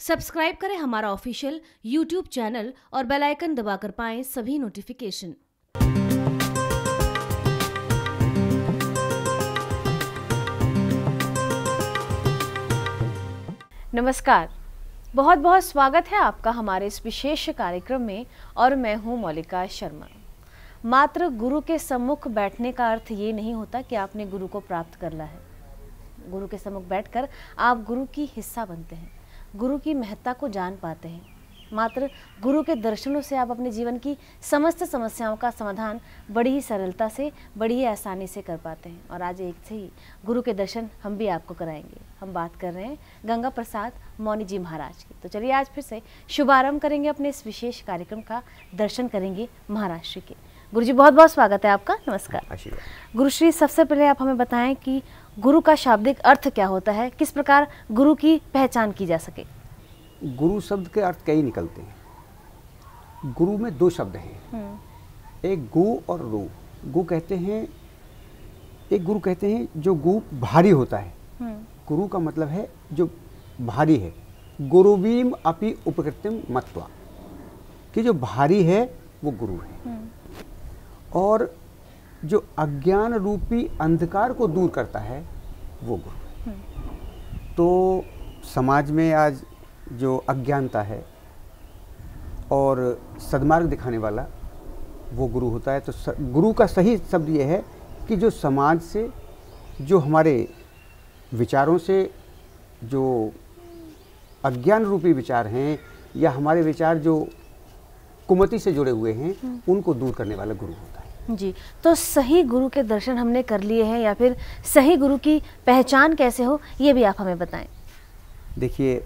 Subscribe करें हमारा official YouTube channel और बेल आइकन दबाकर पाएं सभी नोटिफिकेशन नमस्कार बहुत बहुत स्वागत है आपका हमारे इस विशेष कार्यक्रम में और मैं हूं मौलिका शर्मा मात्र गुरु के सम्मुख बैठने का अर्थ ये नहीं होता कि आपने गुरु को प्राप्त कर ला है गुरु के सम्मुख बैठकर आप गुरु की हिस्सा बनते हैं गुरु की महत्ता को जान पाते हैं मात्र गुरु के दर्शनों से आप अपने जीवन की समस्त समस्याओं का समाधान बड़ी ही सरलता से बड़ी ही आसानी से कर पाते हैं और आज एक से ही गुरु के दर्शन हम भी आपको कराएंगे हम बात कर रहे हैं गंगा प्रसाद मौनी जी महाराज की तो चलिए आज फिर से शुभारंभ करेंगे अपने इस विशेष कार्यक्रम का दर्शन करेंगे महाराष्ट्र के गुरु जी बहुत बहुत स्वागत है आपका नमस्कार गुरुश्री सबसे पहले आप हमें बताएं कि गुरु का शाब्दिक अर्थ क्या होता है किस प्रकार गुरु की पहचान की जा सके गुरु शब्द के अर्थ कई निकलते हैं गुरु में दो शब्द हैं हम्म। एक गु और रू गु कहते हैं एक गुरु कहते हैं जो गु भारी होता है हम्म। गुरु का मतलब है जो भारी है गुरुवीम अपी उपकृतिम मत्वा कि जो भारी है वो गुरु है हम्म। और जो अज्ञान रूपी अंधकार को दूर करता है वो गुरु है हम्म। तो समाज में आज जो अज्ञानता है और सदमार्ग दिखाने वाला वो गुरु होता है तो स, गुरु का सही शब्द ये है कि जो समाज से जो हमारे विचारों से जो अज्ञान रूपी विचार हैं या हमारे विचार जो कुमति से जुड़े हुए हैं हम्म। उनको दूर करने वाला गुरु होता है जी तो सही गुरु के दर्शन हमने कर लिए हैं या फिर सही गुरु की पहचान कैसे हो ये भी आप हमें बताएं देखिए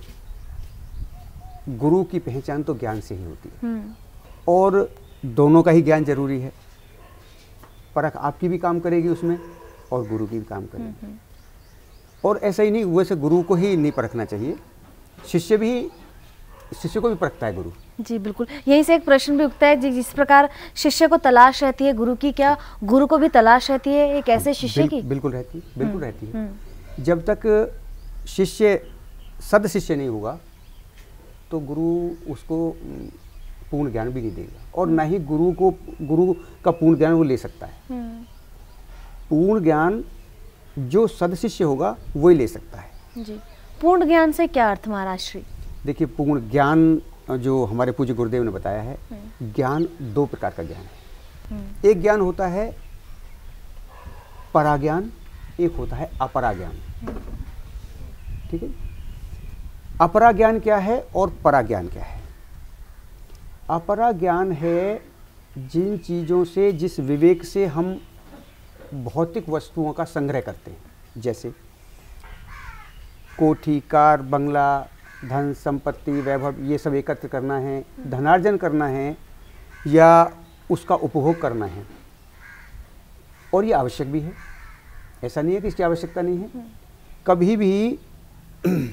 गुरु की पहचान तो ज्ञान से ही होती है हम्म। और दोनों का ही ज्ञान जरूरी है परख आपकी भी काम करेगी उसमें और गुरु की भी काम करेगी हम्म, हम्म। और ऐसा ही नहीं वैसे गुरु को ही नहीं परखना चाहिए शिष्य भी शिष्य को भी परखता है गुरु जी बिल्कुल यहीं से एक प्रश्न भी उठता है जी जिस प्रकार शिष्य को तलाश रहती है गुरु की क्या गुरु को भी तलाश रहती है एक ऐसे शिष्य बिल, की बिल्कुल रहती है बिल्कुल हम्म, रहती है हम्म। जब तक शिष्य सद शिष्य नहीं होगा तो गुरु उसको पूर्ण ज्ञान भी नहीं देगा और हम्म। ना ही गुरु को गुरु का पूर्ण ज्ञान वो ले सकता है पूर्ण ज्ञान जो सद शिष्य होगा वही ले सकता है जी पूर्ण ज्ञान से क्या अर्थ महाराज श्री देखिए पूर्ण ज्ञान जो हमारे पूज्य गुरुदेव ने बताया है हम्म। ज्ञान दो प्रकार का ज्ञान है हम्म। एक ज्ञान होता है पराज्ञान एक होता है अपरा ज्ञान हम्म। ठीक है अपरा ज्ञान क्या है और परा ज्ञान क्या है अपरा ज्ञान है जिन चीज़ों से जिस विवेक से हम भौतिक वस्तुओं का संग्रह करते हैं जैसे कोठी कार बंगला धन संपत्ति वैभव ये सब एकत्र करना है धनार्जन करना है या उसका उपभोग करना है और ये आवश्यक भी है ऐसा नहीं है कि इसकी आवश्यकता नहीं है कभी भी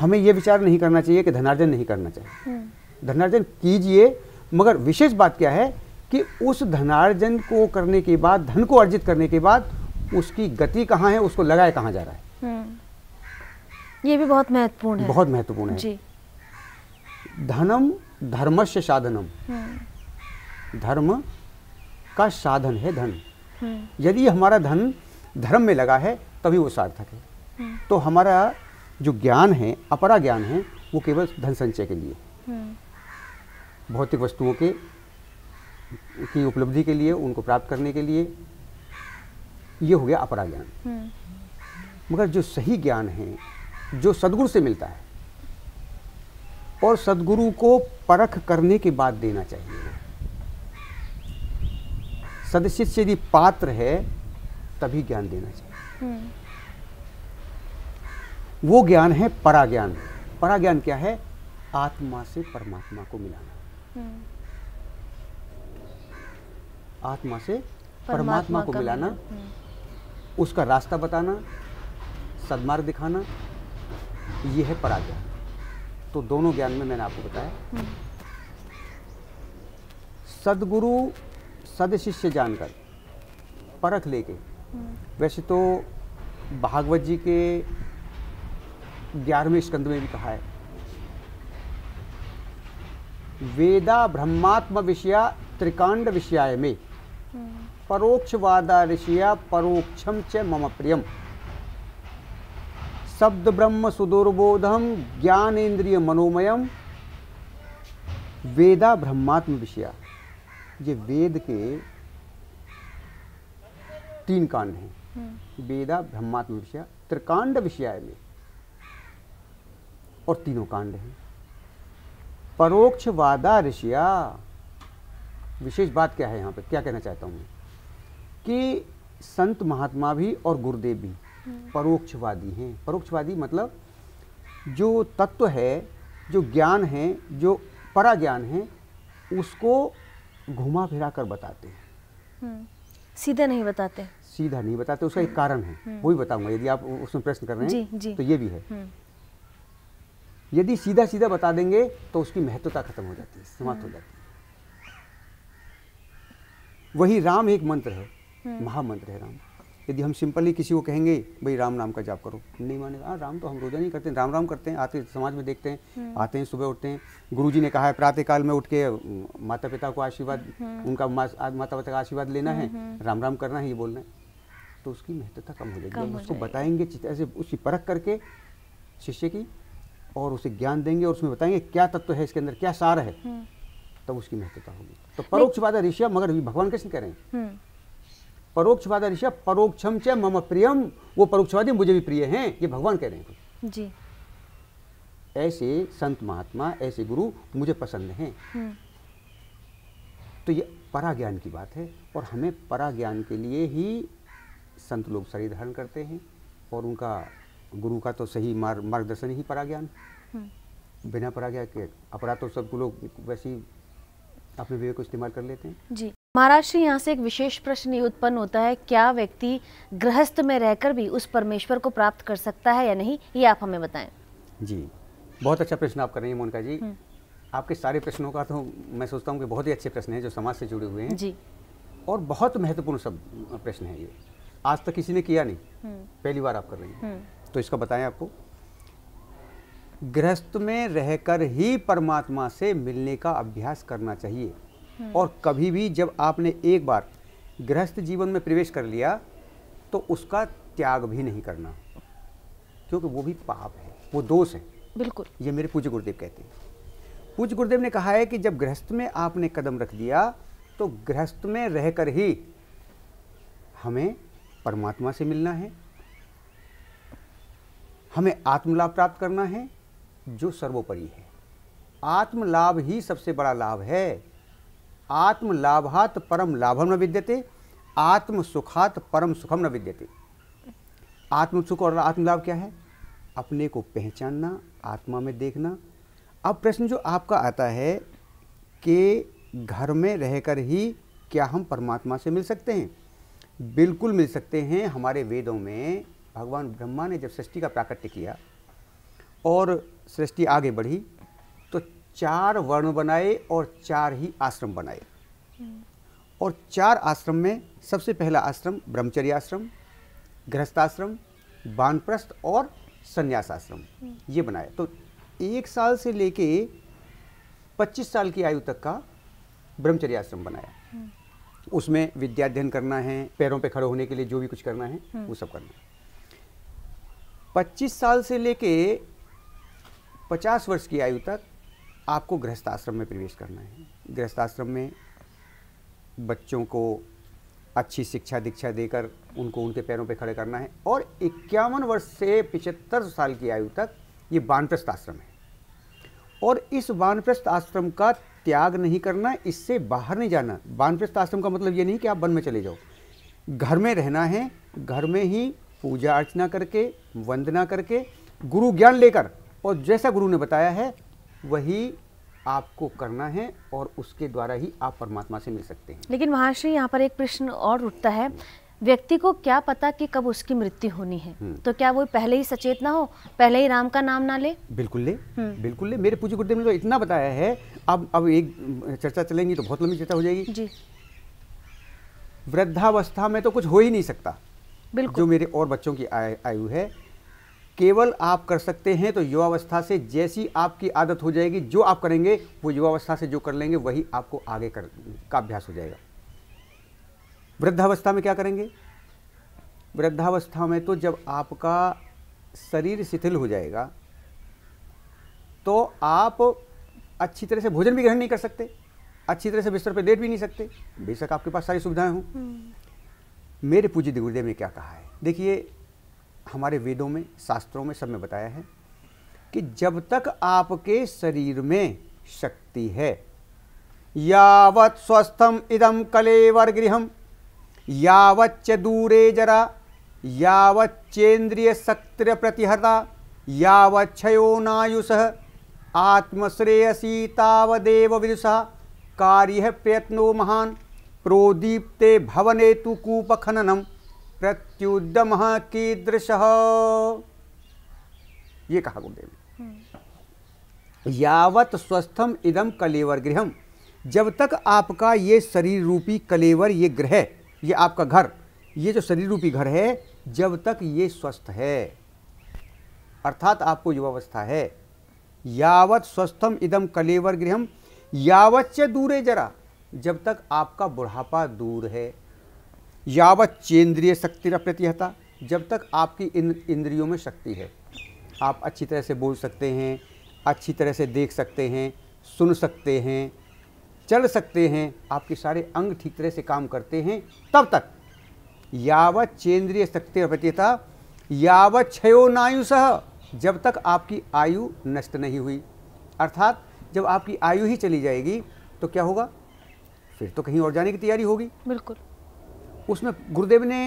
हमें ये विचार नहीं करना चाहिए कि धनार्जन नहीं करना चाहिए हम्म। धनार्जन कीजिए मगर विशेष बात क्या है कि उस धनार्जन को करने के बाद धन को अर्जित करने के बाद उसकी गति कहाँ है उसको लगाए कहाँ जा रहा है हम्म। ये भी बहुत महत्वपूर्ण है बहुत महत्वपूर्ण है जी धनम धर्मस्य साधनम हम्म। धर्म का साधन है धन हम्म। यदि हमारा धन धर्म में लगा है तभी वो सार्थक है हम्म। तो हमारा जो ज्ञान है अपरा ज्ञान है वो केवल धन संचय के लिए भौतिक वस्तुओं के की उपलब्धि के लिए उनको प्राप्त करने के लिए ये हो गया अपरा ज्ञान मगर जो सही ज्ञान है जो सदगुरु से मिलता है और सदगुरु को परख करने के बाद देना चाहिए सदशिष्य यदि पात्र है तभी ज्ञान देना चाहिए हम्म। वो ज्ञान है परा ज्ञान परा ज्ञान क्या है आत्मा से परमात्मा को मिलाना हम्म। आत्मा से परमात्मा को मिलाना हम्म। उसका रास्ता बताना सदमार्ग दिखाना ये है पराज्ञान तो दोनों ज्ञान में मैंने आपको बताया हम्म। सदगुरु सद शिष्य जानकर परख लेके हम्म। वैसे तो भागवत जी के ग्यारहवें स्कंद में भी कहा है वेदा ब्रह्मात्म विषया त्रिकांड विषयाय में हम्म। परोक्षवादा ऋषिया परोक्षम च मम प्रियम शब्द ब्रह्म सुदुर्बोधम ज्ञान इंद्रिय मनोमयम वेदा ब्रह्मात्म विषया ये वेद के तीन कांड हैं हम्म। वेदा ब्रह्मात्म विषया त्रिकांड विषय में और तीनों कांड हैं परोक्ष वादा ऋषिया विशेष बात क्या है यहाँ पर क्या कहना चाहता हूँ मैं कि संत महात्मा भी और गुरुदेव भी परोक्षवादी हैं परोक्षवादी मतलब जो तत्व है जो ज्ञान है जो परा ज्ञान है उसको घुमा फिरा कर बताते हैं हम्म। सीधा नहीं बताते सीधा नहीं बताते उसका एक कारण है हम्म। वो भी बताऊंगा यदि आप उसमें प्रश्न कर रहे हैं जी, जी। तो ये भी है हम्म। यदि सीधा सीधा बता देंगे तो उसकी महत्वता खत्म हो जाती है समाप्त हो जाती है वही राम एक मंत्र है महामंत्र है राम यदि हम सिंपली किसी को कहेंगे भाई राम नाम का जाप करो नहीं माने हाँ राम तो हम रोजा नहीं करते हैं राम राम करते हैं आते समाज में देखते हैं हम्म। आते हैं सुबह उठते हैं गुरु जी ने कहा है प्रातः काल में उठ के माता पिता को आशीर्वाद हम्म। उनका माता पिता का आशीर्वाद लेना है हम्म, राम राम करना है ये बोलना है तो उसकी महत्वता कम हो जाएगी उसको बताएंगे ऐसे उसकी परख करके शिष्य की और उसे ज्ञान देंगे और उसमें बताएंगे क्या तत्व है इसके अंदर क्या सार है तब उसकी महत्वता होगी तो परोक्ष बात है ऋषिया मगर भगवान कृष्ण कह रहे हैं परोक्षवाद ऋषि परोक्षम च मम प्रियम वो परोक्षवादी मुझे भी प्रिय हैं ये भगवान कह रहे हैं जी ऐसे संत महात्मा ऐसे गुरु मुझे पसंद हैं हम्म। तो ये परा ज्ञान की बात है और हमें परा ज्ञान के लिए ही संत लोग शरीर धारण करते हैं और उनका गुरु का तो सही मार्ग मार्गदर्शन ही परा ज्ञान हम्म। बिना परा के अपराध तो सब लोग वैसे ही अपने विवेक को इस्तेमाल कर लेते हैं जी महाराष्ट्र यहाँ से एक विशेष प्रश्न ये उत्पन्न होता है क्या व्यक्ति गृहस्थ में रहकर भी उस परमेश्वर को प्राप्त कर सकता है या नहीं ये आप हमें बताएं जी बहुत अच्छा प्रश्न आप कर रही हैं मोनिका जी हम्म। आपके सारे प्रश्नों का तो मैं सोचता हूँ कि बहुत ही अच्छे प्रश्न हैं जो समाज से जुड़े हुए हैं जी और बहुत महत्वपूर्ण सब प्रश्न है ये आज तक किसी ने किया नहीं हम्म। पहली बार आप कर रही हैं हम्म। तो इसका बताएं आपको गृहस्थ में रहकर ही परमात्मा से मिलने का अभ्यास करना चाहिए हम्म। और कभी भी जब आपने एक बार गृहस्थ जीवन में प्रवेश कर लिया तो उसका त्याग भी नहीं करना क्योंकि वो भी पाप है वो दोष है बिल्कुल ये मेरे पूज्य गुरुदेव कहते हैं पूज्य गुरुदेव ने कहा है कि जब गृहस्थ में आपने कदम रख दिया तो गृहस्थ में रहकर ही हमें परमात्मा से मिलना है हमें आत्मलाभ प्राप्त करना है जो सर्वोपरि है आत्मलाभ ही सबसे बड़ा लाभ है आत्मलाभात परम लाभम न विद्यते आत्मसुखात परम सुखम न विद्यते आत्मसुख और आत्मलाभ क्या है अपने को पहचानना आत्मा में देखना अब प्रश्न जो आपका आता है कि घर में रहकर ही क्या हम परमात्मा से मिल सकते हैं बिल्कुल मिल सकते हैं हमारे वेदों में भगवान ब्रह्मा ने जब सृष्टि का प्राकट्य किया और सृष्टि आगे बढ़ी चार वर्ण बनाए और चार ही आश्रम बनाए और चार आश्रम में सबसे पहला आश्रम ब्रह्मचर्य आश्रम गृहस्थाश्रम बानप्रस्थ और संन्यास आश्रम ये बनाया तो एक साल से लेके 25 साल की आयु तक का ब्रह्मचर्य आश्रम बनाया उसमें विद्या अध्ययन करना है पैरों पे खड़े होने के लिए जो भी कुछ करना है वो सब करना है 25 साल से लेके 50 वर्ष की आयु तक आपको गृहस्थाश्रम में प्रवेश करना है गृहस्थाश्रम में बच्चों को अच्छी शिक्षा दीक्षा देकर उनको उनके पैरों पर पे खड़े करना है और इक्यावन वर्ष से पिछहत्तर साल की आयु तक ये बानप्रस्थ आश्रम है और इस वानप्रस्थ आश्रम का त्याग नहीं करना इससे बाहर नहीं जाना वानप्रस्थ आश्रम का मतलब ये नहीं कि आप वन में चले जाओ घर में रहना है घर में ही पूजा अर्चना करके वंदना करके गुरु ज्ञान लेकर और जैसा गुरु ने बताया है वही आपको करना है और उसके द्वारा ही आप परमात्मा से मिल सकते हैं लेकिन महाश्री यहाँ पर एक प्रश्न और उठता है व्यक्ति को क्या पता कि कब उसकी मृत्यु होनी है हम्म। तो क्या वो पहले ही सचेत ना हो पहले ही राम का नाम ना ले बिल्कुल ले हम्म। बिल्कुल ले मेरे पूज्य गुरुदेव ने तो इतना बताया है अब अब एक चर्चा चलेंगी तो बहुत लंबी चर्चा हो जाएगी जी वृद्धावस्था में तो कुछ हो ही नहीं सकता बिल्कुल जो मेरे और बच्चों की आयु है केवल आप कर सकते हैं तो युवावस्था से जैसी आपकी आदत हो जाएगी जो आप करेंगे वो युवावस्था से जो कर लेंगे वही आपको आगे कर का अभ्यास हो जाएगा वृद्धावस्था में क्या करेंगे वृद्धावस्था में तो जब आपका शरीर शिथिल हो जाएगा तो आप अच्छी तरह से भोजन भी ग्रहण नहीं कर सकते अच्छी तरह से बिस्तर पर लेट भी नहीं सकते बेशक आपके पास सारी सुविधाएं हों हम्म। मेरे पूज्य गुरुदेव ने क्या कहा है देखिए हमारे वेदों में शास्त्रों में सब में बताया है कि जब तक आपके शरीर में शक्ति है यावत स्वस्थम इदम कलेवर गृहम यावच्च दूरे जरा यावच्चेन्द्रिय सक्तिर प्रतिहता यावच्छयोनायुष आत्मश्रेयसी तावदेव विदुषा कार्य प्रयत्नो महान प्रोदीप्ते भवने तु कूपखननम प्रत्युद्यम कीदृश ये कहा गुरुदेव हम्म। यावत स्वस्थम इदम कलेवर गृहम जब तक आपका ये शरीर रूपी कलेवर ये ग्रह ये आपका घर ये जो शरीर रूपी घर है जब तक ये स्वस्थ है अर्थात आपको युवावस्था है यावत स्वस्थम इदम कलेवर गृहम यावत दूर दूरे जरा जब तक आपका बुढ़ापा दूर है यावत चेंद्रीय शक्ति प्रतिहता जब तक आपकी इन इंद्रियों में शक्ति है आप अच्छी तरह से बोल सकते हैं अच्छी तरह से देख सकते हैं सुन सकते हैं चल सकते हैं आपके सारे अंग ठीक तरह से काम करते हैं तब तक यावत चेंद्रीय शक्ति प्रतिहता यावत क्षयोनायुषह जब तक आपकी आयु नष्ट नहीं हुई अर्थात जब आपकी आयु ही चली जाएगी तो क्या होगा फिर तो कहीं और जाने की तैयारी होगी बिल्कुल उसमें गुरुदेव ने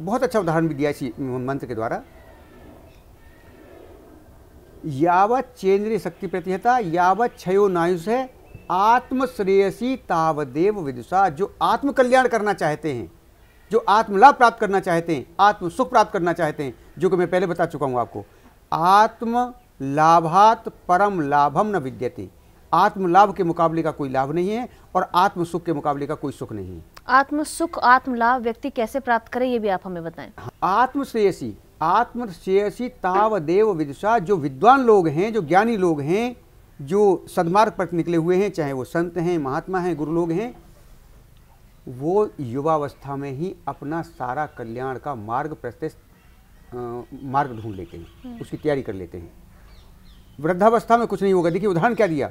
बहुत अच्छा उदाहरण भी दिया इसी मंत्र के द्वारा यावत चेंद्रीय शक्ति प्रतिहता यावत क्षयो नायुष है आत्मश्रेयसी तावदेव विदुषा जो आत्मकल्याण करना चाहते हैं जो आत्मलाभ प्राप्त करना चाहते हैं आत्म सुख प्राप्त करना चाहते हैं जो कि मैं पहले बता चुका हूँ आपको आत्म लाभात परम लाभम न विद्यते आत्मलाभ के मुकाबले का कोई लाभ नहीं है और आत्म सुख के मुकाबले का कोई सुख नहीं है आत्म सुख आत्मलाभ व्यक्ति कैसे प्राप्त करे ये भी आप हमें बताएं हाँ, आत्मश्रेयसी ताव देव विदुषा जो विद्वान लोग हैं जो ज्ञानी लोग हैं जो सदमार्ग पर निकले हुए हैं चाहे वो संत हैं महात्मा हैं गुरु लोग हैं वो युवावस्था में ही अपना सारा कल्याण का मार्ग प्रत्यक्ष मार्ग ढूंढ लेते हैं हम्म। उसकी तैयारी कर लेते हैं वृद्धावस्था में कुछ नहीं होगा देखिए उदाहरण क्या दिया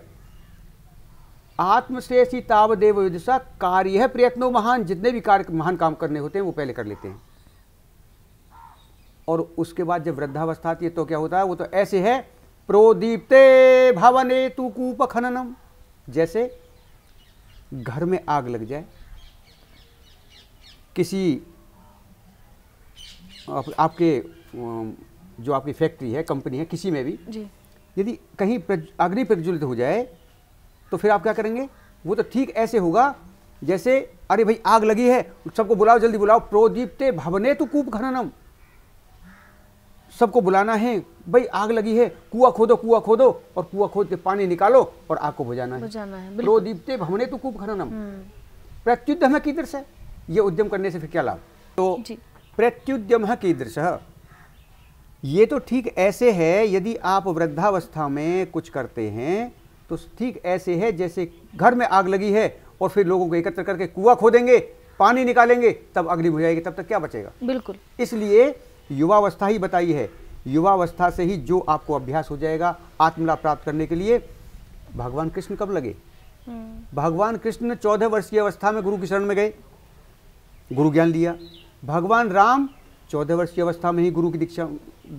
आत्मश्रेष्ठ तावदेव विदुषा कार्य है प्रयत्नों महान जितने भी कार्य महान काम करने होते हैं वो पहले कर लेते हैं और उसके बाद जब वृद्धावस्था आती है तो क्या होता है वो तो ऐसे है प्रोदीप्ते भवने तु कूप खननम जैसे घर में आग लग जाए किसी आप, आपके जो आपकी फैक्ट्री है कंपनी है किसी में भी यदि कहीं अग्नि प्रज्वलित हो जाए तो फिर आप क्या करेंगे वो तो ठीक ऐसे होगा जैसे अरे भाई आग लगी है सबको बुलाओ जल्दी बुलाओ प्रोदीप्ते भवने तो कूप खननम सबको बुलाना है भाई आग लगी है कुआ खोदो कुआ खोदो और कुआ खोद के पानी निकालो और आग को बुझाना है है प्रोदीप्ते भवने तो कूप खननम हम्म। प्रत्युद्यम कीदृश है ये उद्यम करने से फिर क्या लाभ तो प्रत्युद्यम कीदृश ये तो ठीक ऐसे है यदि आप वृद्धावस्था में कुछ करते हैं तो ठीक ऐसे है जैसे घर में आग लगी है और फिर लोगों को एकत्र करके कुआ खोदेंगे पानी निकालेंगे तब अग्नि बुझाएगी तब तक क्या बचेगा बिल्कुल इसलिए युवावस्था ही बताई है युवावस्था से ही जो आपको अभ्यास हो जाएगा आत्मला प्राप्त करने के लिए भगवान कृष्ण कब लगे हम्म। भगवान कृष्ण चौदह वर्ष की अवस्था में गुरु की शरण में गए गुरु ज्ञान लिया भगवान राम चौदह वर्ष की अवस्था में ही गुरु की दीक्षा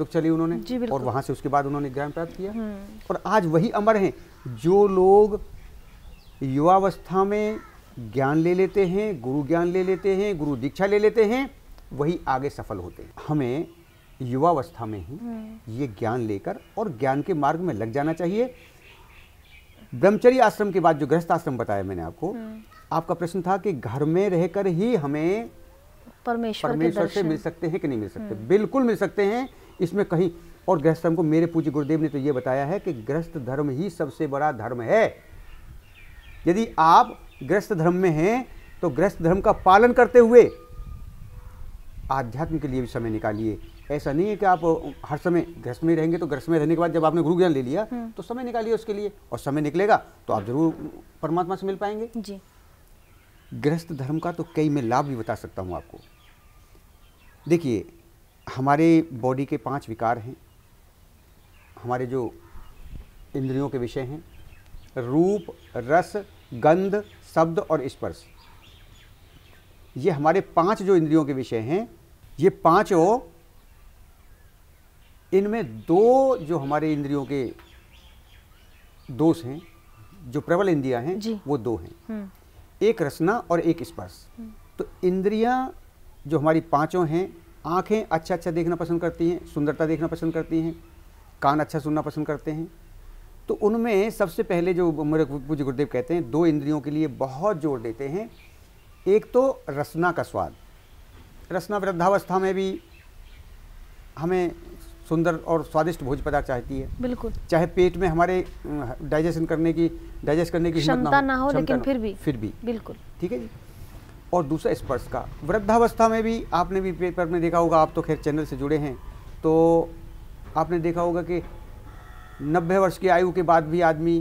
दुख चली उन्होंने और वहां से उसके बाद उन्होंने ज्ञान प्राप्त किया हम्म। और आज वही अमर हैं जो लोग युवावस्था में ज्ञान ले लेते हैं गुरु ज्ञान ले लेते हैं गुरु दीक्षा ले लेते हैं वही आगे सफल होते हैं हमें युवावस्था में ही हम्म। ये ज्ञान लेकर और ज्ञान के मार्ग में लग जाना चाहिए ब्रह्मचर्य आश्रम के बाद जो गृहस्थ आश्रम बताया मैंने आपको हम्म। आपका प्रश्न था कि घर में रहकर ही हमें परमेश्वर, परमेश्वर से मिल सकते हैं कि नहीं मिल सकते हम्म। बिल्कुल मिल सकते हैं इसमें कहीं और गृहस्थ धर्म को मेरे पूज्य गुरुदेव ने तो ये बताया है कि गृहस्थ धर्म ही सबसे बड़ा धर्म है यदि आप गृहस्थ धर्म में हैं तो गृहस्थ धर्म का पालन करते हुए आध्यात्म के लिए भी समय निकालिए ऐसा नहीं है कि आप हर समय ग्रस्त में रहेंगे तो ग्रस्त में रहने के बाद जब आपने गुरु ज्ञान ले लिया हम्म। तो समय निकालिए उसके लिए और समय निकलेगा तो आप जरूर परमात्मा से मिल पाएंगे जी ग्रस्त धर्म का तो कई मैं लाभ भी बता सकता हूँ आपको देखिए हमारे बॉडी के पांच विकार हैं हमारे जो इंद्रियों के विषय हैं रूप रस गंध शब्द और स्पर्श ये हमारे पांच जो इंद्रियों के विषय हैं ये पांचों इनमें दो जो हमारे इंद्रियों के दोष हैं जो प्रबल इंद्रिया हैं वो दो हैं हम्म। एक रसना और एक स्पर्श हम्म। तो इंद्रियां जो हमारी पांचों हैं आंखें अच्छा अच्छा देखना पसंद करती हैं सुंदरता देखना पसंद करती हैं कान अच्छा सुनना पसंद करते हैं तो उनमें सबसे पहले जो मेरे पूज्य गुरुदेव कहते हैं दो इंद्रियों के लिए बहुत जोर देते हैं एक तो रसना का स्वाद रसना वृद्धावस्था में भी हमें सुंदर और स्वादिष्ट भोज पदार्थ चाहती है बिल्कुल चाहे पेट में हमारे डाइजेशन करने की डाइजेस्ट करने की क्षमता ना हो लेकिन फिर भी फिर भी बिल्कुल ठीक है जी और दूसरा स्पर्श का वृद्धावस्था में भी आपने भी पेपर में देखा होगा आप तो खैर चैनल से जुड़े हैं तो आपने देखा होगा कि नब्बे वर्ष की आयु के बाद भी आदमी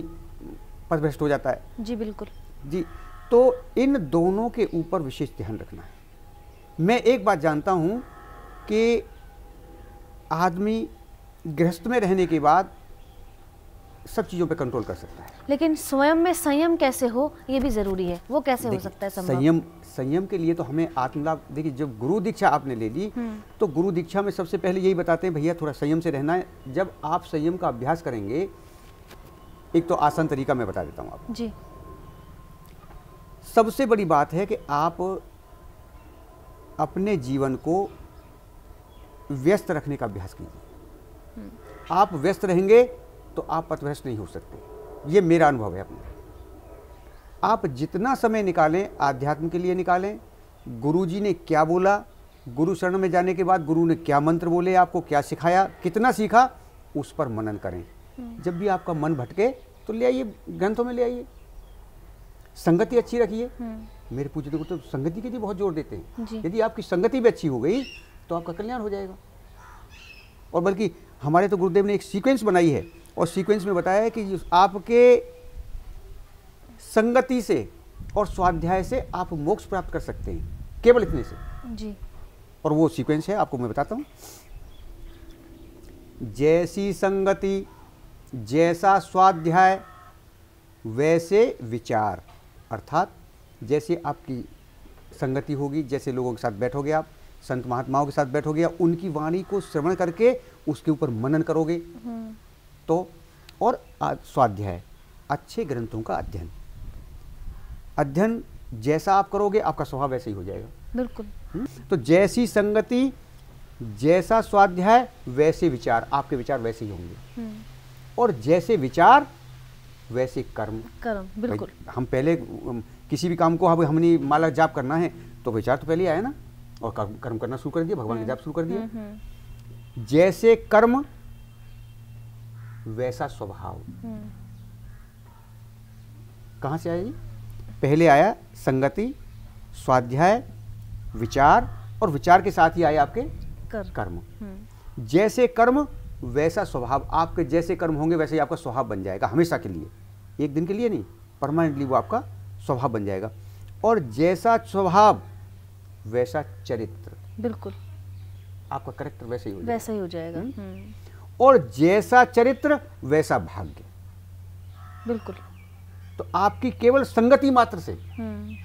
पथभ्रष्ट हो जाता है जी बिल्कुल जी तो इन दोनों के ऊपर विशेष ध्यान रखना है मैं एक बात जानता हूँ कि आदमी गृहस्थ में रहने के बाद सब चीज़ों पे कंट्रोल कर सकता है लेकिन स्वयं में संयम कैसे हो ये भी ज़रूरी है वो कैसे हो सकता है संभव? संयम संयम के लिए तो हमें आत्मलाभ देखिए जब गुरु दीक्षा आपने ले ली हम्म। तो गुरु दीक्षा में सबसे पहले यही बताते हैं भैया थोड़ा संयम से रहना है जब आप संयम का अभ्यास करेंगे एक तो आसान तरीका मैं बता देता हूँ आप जी सबसे बड़ी बात है कि आप अपने जीवन को व्यस्त रखने का अभ्यास कीजिए हम्म। आप व्यस्त रहेंगे तो आप पथभ्रष्ट नहीं हो सकते ये मेरा अनुभव है अपना आप जितना समय निकालें आध्यात्म के लिए निकालें गुरु जी ने क्या बोला गुरु शरण में जाने के बाद गुरु ने क्या मंत्र बोले आपको क्या सिखाया कितना सीखा उस पर मनन करें हम्म। जब भी आपका मन भटके तो ले आइए ग्रंथों में ले आइए संगति अच्छी रखिए हम्म। मेरे पूछे तो संगति के लिए बहुत जोर देते हैं यदि आपकी संगति भी अच्छी हो गई तो आपका कल्याण हो जाएगा और बल्कि हमारे तो गुरुदेव ने एक सीक्वेंस बनाई है और सीक्वेंस में बताया है कि आपके संगति से और स्वाध्याय से आप मोक्ष प्राप्त कर सकते हैं केवल इतने से जी और वो सीक्वेंस है आपको मैं बताता हूँ जैसी संगति जैसा स्वाध्याय वैसे विचार अर्थात जैसे आपकी संगति होगी जैसे लोगों के साथ बैठोगे आप संत महात्माओं के साथ बैठोगे या उनकी वाणी को श्रवण करके उसके ऊपर मनन करोगे हम्म। तो और स्वाध्याय अच्छे ग्रंथों का अध्ययन अध्ययन जैसा आप करोगे आपका स्वभाव वैसे ही हो जाएगा बिल्कुल हम्म? तो जैसी संगति जैसा स्वाध्याय वैसे विचार आपके विचार वैसे ही होंगे हम्म। और जैसे विचार वैसे कर्म कर्म बिल्कुल हम पहले किसी भी काम को हमने माला जाप करना है तो विचार तो पहले आया ना और कर्म करना शुरू कर दिया भगवान का हम्म। जाप शुरू कर दिया जैसे कर्म वैसा स्वभाव हम्म। कहाँ से आया पहले आया संगति स्वाध्याय विचार और विचार के साथ ही आए आपके कर्म, कर्म। हम्म। जैसे कर्म वैसा स्वभाव आपके जैसे कर्म होंगे वैसे ही आपका स्वभाव बन जाएगा हमेशा के लिए एक दिन के लिए नहीं परमानेंटली वो आपका स्वभाव बन जाएगा और जैसा स्वभाव वैसा चरित्र बिल्कुल आपका करेक्टर वैसे ही हो जाएगा वैसा ही हो जाएगा हम्म। और जैसा चरित्र वैसा भाग्य बिल्कुल तो आपकी केवल संगति मात्र से हम्म।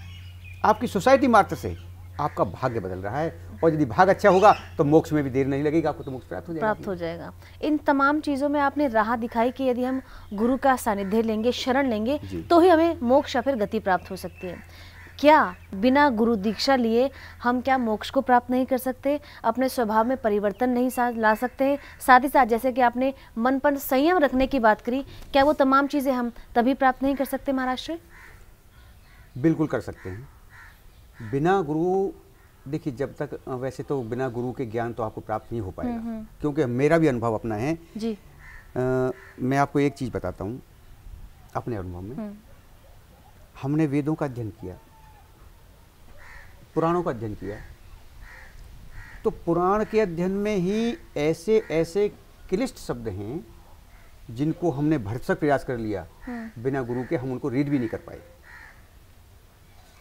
आपकी सोसाइटी मात्र से आपका भाग्य बदल रहा है और यदि भाग अच्छा होगा तो मोक्ष में भी देर नहीं लगेगी आपको तो मोक्ष प्राप्त हो जाएगा प्राप्त हो जाएगा इन तमाम चीज़ों में आपने राह दिखाई कि यदि हम गुरु का सानिध्य लेंगे शरण लेंगे तो ही हमें मोक्ष या फिर गति प्राप्त हो सकती है क्या बिना गुरु दीक्षा लिए हम क्या मोक्ष को प्राप्त नहीं कर सकते अपने स्वभाव में परिवर्तन नहीं ला सकते साथ ही साथ जैसे कि आपने मन पर संयम रखने की बात करी क्या वो तमाम चीज़ें हम तभी प्राप्त नहीं कर सकते महाराष्ट्र बिल्कुल कर सकते हैं बिना गुरु देखिए जब तक वैसे तो बिना गुरु के ज्ञान तो आपको प्राप्त नहीं हो पाएगा हम्म, हम्म। क्योंकि मेरा भी अनुभव अपना है जी आ, मैं आपको एक चीज़ बताता हूँ अपने अनुभव में हम्म। हमने वेदों का अध्ययन किया पुराणों का अध्ययन किया तो पुराण के अध्ययन में ही ऐसे ऐसे क्लिष्ट शब्द हैं जिनको हमने भरसक प्रयास कर लिया हाँ। बिना गुरु के हम उनको रीड भी नहीं कर पाए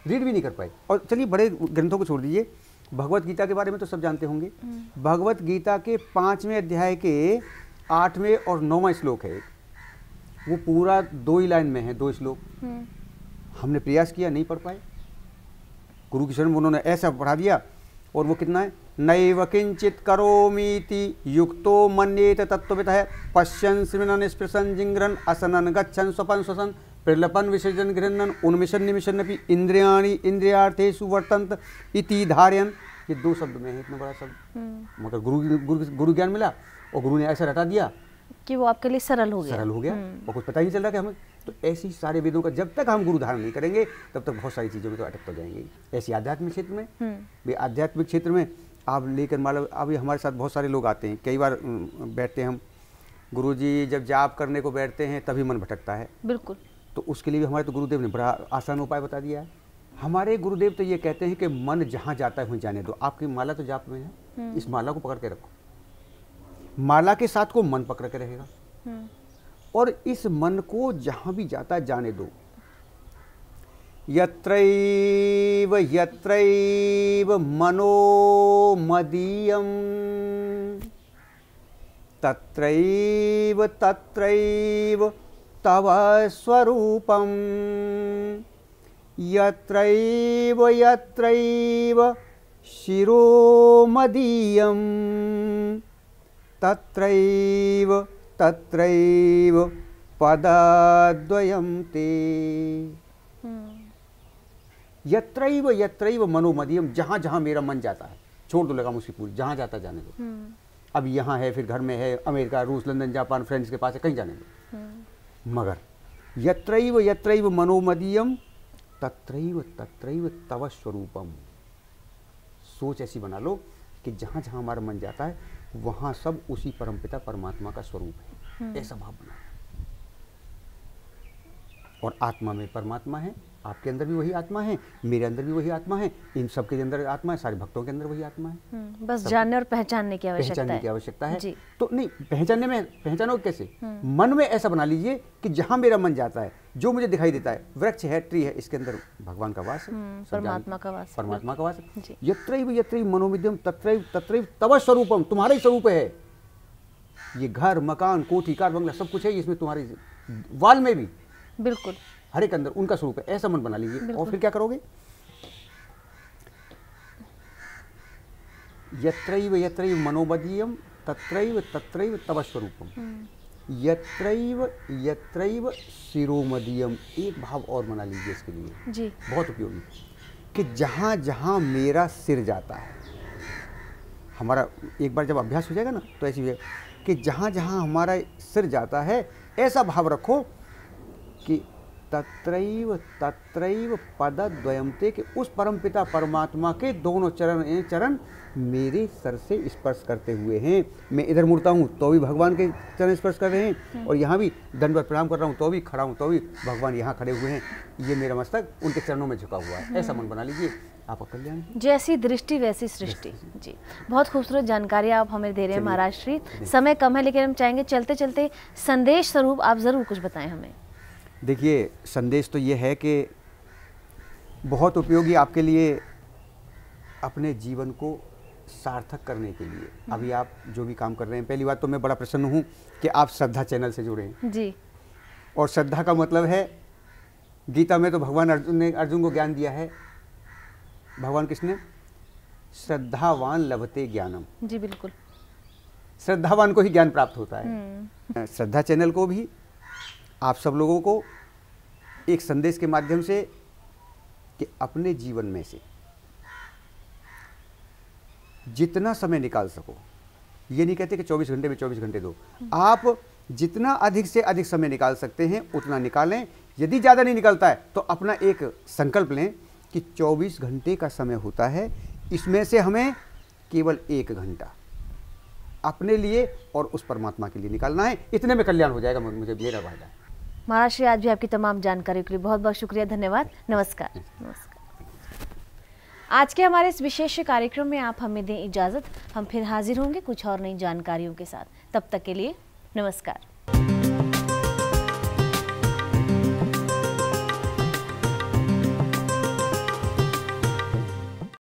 रीड भी नहीं कर पाए और चलिए बड़े ग्रंथों को छोड़ दीजिए भगवत गीता के बारे में तो सब जानते होंगे हाँ। भगवत गीता के पांचवें अध्याय के आठवें और नौवां श्लोक है वो पूरा दो ही लाइन में है दो श्लोक हाँ। हमने प्रयास किया नहीं पढ़ पाए गुरु की शरण में उन्होंने ऐसा पढ़ा दिया और वो कितना है नैव किंचित करोमीति युक्तो मन्येत तत्व है पश्यन स्मृन निष्प्रसन जिंग्रन असनन गच्छन स्वपन स्वसन प्रलपन विसर्जन गृहन उन्मिशन निमिशन अपनी इंद्रियाणी इंद्रियार्थेशु वर्तंत इति धारयन ये दो शब्द में है इतना बड़ा शब्द हम्म। मगर गुरु गुरु गुरु ज्ञान मिला और गुरु ने ऐसा रटा दिया कि वो आपके लिए सरल हो गया सरल हो गया हम्म। और कुछ पता ही चल रहा कि हमें तो ऐसी सारे वेदों का जब तक हम गुरु धारण नहीं करेंगे तब तक बहुत सारी चीज़ों में तो अटक तो जाएंगे ऐसे आध्यात्मिक क्षेत्र में भी हम्म। आध्यात्मिक क्षेत्र में आप लेकर मान अभी हमारे साथ बहुत सारे लोग आते हैं कई बार बैठते हैं हम गुरु जी जब जाप करने को बैठते हैं तभी मन भटकता है बिल्कुल तो उसके लिए भी हमारे तो गुरुदेव ने बड़ा आसान उपाय बता दिया है हमारे गुरुदेव तो ये कहते हैं कि मन जहाँ जाता है वहीं जाने दो आपकी माला तो जाप में है हम्म। इस माला को पकड़ के रखो माला के साथ को मन पकड़ के रहेगा हम्म। और इस मन को जहां भी जाता जाने दो यत्रैव यत्रैव मनो मदीयम तत्रैव तत्रैव तव स्वरूपम यत्रैव यत्रैव शिरो मदीयम तत्रैव तत्रैव पदद्वयं ते हम्म। यत्रैव यत्रैव मनोमदीयम जहां जहां मेरा मन जाता है छोड़ दो लगा मुझकी पूरी जहां जाता जाने दो हम्म। अब यहां है फिर घर में है अमेरिका रूस लंदन जापान फ्रेंड्स के पास है कहीं जाने दो हम्म। मगर यत्रैव यत्रैव मनोमदीयम तत्रैव तत्रैव तव स्वरूपम सोच ऐसी बना लो कि जहां जहां हमारा मन जाता है वहाँ सब उसी परमपिता परमात्मा का स्वरूप है हम्म। ऐसा भाव बना और आत्मा में परमात्मा है आपके अंदर भी वही आत्मा है मेरे अंदर भी वही आत्मा है इन सब के अंदर आत्मा है सारे भक्तों के अंदर वही आत्मा है हम्म, बस जानने और पहचानने की आवश्यकता पहचानने की आवश्यकता है तो नहीं पहचानने में पहचानो कैसे हम्म। मन में ऐसा बना लीजिए कि जहाँ मेरा मन जाता है जो मुझे दिखाई देता है वृक्ष है ट्री है इसके अंदर भगवान का वास है परमात्मा का वास परमात्मा का वास है यत्रैव यत्रैव मनोविद्यम तत्रैव तत्रैव तव स्वरूपम तुम्हारा ही स्वरूप है ये घर मकान कोठी कार बंगला सब कुछ है इसमें तुम्हारी वाल में भी बिल्कुल हर एक अंदर उनका स्वरूप है ऐसा मन बना लीजिए और फिर क्या करोगे यत्रैव यत्रैव मनोबदीयम तत्रैव तत्रैव तव स्वरूपम हम्म। यत्रैव यत्रैव शिरोमदीयम एक भाव और बना लीजिए इसके लिए जी बहुत उपयोगी कि जहाँ जहाँ मेरा सिर जाता है हमारा एक बार जब अभ्यास हो जाएगा ना तो ऐसी कि जहाँ जहाँ हमारा सिर जाता है ऐसा भाव रखो कि तत्रैव तत्रैव पदद्वयम थे कि उस परमपिता परमात्मा के दोनों चरण ये चरण मेरे सर से स्पर्श करते हुए हैं मैं इधर मुड़ता हूँ तो भी भगवान के चरण स्पर्श कर रहे हैं हम्म। और यहाँ भी दंडवत प्रणाम कर रहा हूँ तो भी खड़ा हूँ तो भी भगवान यहाँ खड़े हुए हैं ये मेरा मस्तक उनके चरणों में झुका हुआ है हम्म। ऐसा मन बना लीजिए आपका कल्याण जैसी दृष्टि वैसी सृष्टि जी बहुत खूबसूरत जानकारी आप हमें दे रहे हैं महाराज श्री समय कम है लेकिन हम चाहेंगे चलते चलते संदेश स्वरूप आप ज़रूर कुछ बताएं हमें देखिए संदेश तो ये है कि बहुत उपयोगी आपके लिए अपने जीवन को सार्थक करने के लिए हम्म। अभी आप जो भी काम कर रहे हैं पहली बात तो मैं बड़ा प्रसन्न हूँ कि आप श्रद्धा चैनल से जुड़े हैं जी और श्रद्धा का मतलब है गीता में तो भगवान अर्जुन ने अर्जुन को ज्ञान दिया है भगवान किसने श्रद्धावान लभते ज्ञानम जी बिल्कुल श्रद्धावान को ही ज्ञान प्राप्त होता है हम्म। श्रद्धा चैनल को भी आप सब लोगों को एक संदेश के माध्यम से कि अपने जीवन में से जितना समय निकाल सको ये नहीं कहते कि 24 घंटे में 24 घंटे दो आप जितना अधिक से अधिक समय निकाल सकते हैं उतना निकालें यदि ज़्यादा नहीं निकलता है तो अपना एक संकल्प लें कि 24 घंटे का समय होता है इसमें से हमें केवल एक घंटा अपने लिए और उस परमात्मा के लिए निकालना है इतने में कल्याण हो जाएगा मुझे मेरा वायदा है महाराष्ट्र आज भी आपकी तमाम जानकारियों के लिए बहुत बहुत शुक्रिया धन्यवाद नमस्कार नमस्कार आज के हमारे इस विशेष कार्यक्रम में आप हमें दें इजाज़त हम फिर हाजिर होंगे कुछ और नई जानकारियों के साथ तब तक के लिए नमस्कार